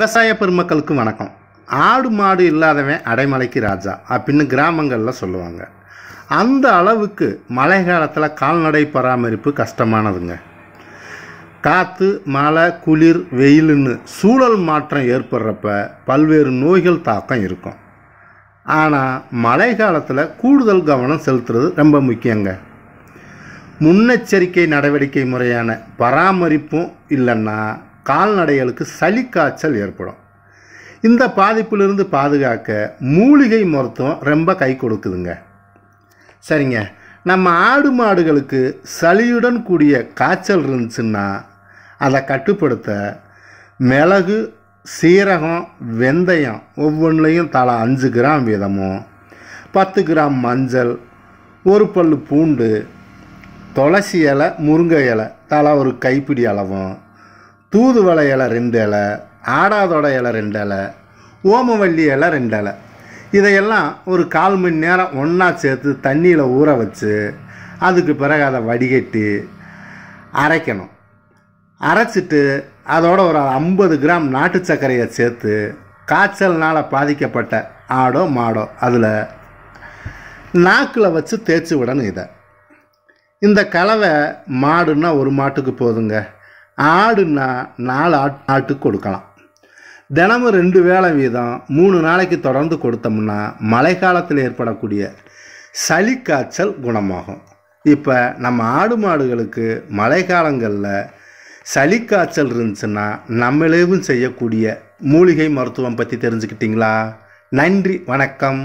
விவசாய பெருமக்களுக்கு வணக்கம் ஆடு மாடு இல்லாதவன் அடைமலைக்கு ராஜா அப்படின்னு கிராமங்களில் சொல்லுவாங்க அந்த அளவுக்கு மழை காலத்தில் கால்நடை பராமரிப்பு கஷ்டமானதுங்க காற்று மழை குளிர் வெயிலுன்னு சூழல் மாற்றம் ஏற்படுறப்ப பல்வேறு நோய்கள் தாக்கம் இருக்கும் ஆனால் மழை காலத்தில் கூடுதல் கவனம் செலுத்துறது ரொம்ப முக்கியங்க முன்னெச்சரிக்கை நடவடிக்கை முறையான பராமரிப்பும் இல்லைன்னா கால்நடைகளுக்கு சளி காய்ச்சல் ஏற்படும் இந்த பாதிப்பிலிருந்து பாதுகாக்க மூலிகை மருத்துவம் ரொம்ப கை கொடுக்குதுங்க சரிங்க நம்ம ஆடு மாடுகளுக்கு சளியுடன் கூடிய காய்ச்சல் இருந்துச்சுன்னா அதை கட்டுப்படுத்த மிளகு சீரகம் வெந்தயம் ஒவ்வொன்றுலையும் தலா அஞ்சு கிராம் வீதமும் பத்து கிராம் மஞ்சள் ஒரு பல் பூண்டு துளசி இலை முருங்கை இலை தலா ஒரு கைப்பிடி அளவும் தூதுவளை இலை ரெண்டு இலை ஆடாதொடை இலை ரெண்டு இலை ஓமவல்லி இலை ரெண்டு இலை இதையெல்லாம் ஒரு கால் மணி நேரம் ஒன்றா சேர்த்து தண்ணியில் ஊற வச்சு அதுக்கு பிறகு அதை வடிகட்டி அரைக்கணும் அரைச்சிட்டு அதோட ஒரு ஐம்பது கிராம் நாட்டு சர்க்கரையை சேர்த்து காய்ச்சல்னால் பாதிக்கப்பட்ட ஆடோ மாடோ அதில் நாக்கில் வச்சு தேய்ச்சி விடணும் இதை இந்த கலவை மாடுன்னா ஒரு மாட்டுக்கு போதுங்க ஆடுன்னா நாலு ஆட் ஆட்டுக்கு கொடுக்கலாம் தினமும் ரெண்டு வேளை வீதம் மூணு நாளைக்கு தொடர்ந்து கொடுத்தோம்னா மழை காலத்தில் ஏற்படக்கூடிய சளி காய்ச்சல் குணமாகும் இப்போ நம்ம ஆடு மாடுகளுக்கு மழை காலங்களில் சளி காய்ச்சல் இருந்துச்சுன்னா நம்மளேவும் செய்யக்கூடிய மூலிகை மருத்துவம் பற்றி தெரிஞ்சுக்கிட்டிங்களா நன்றி வணக்கம்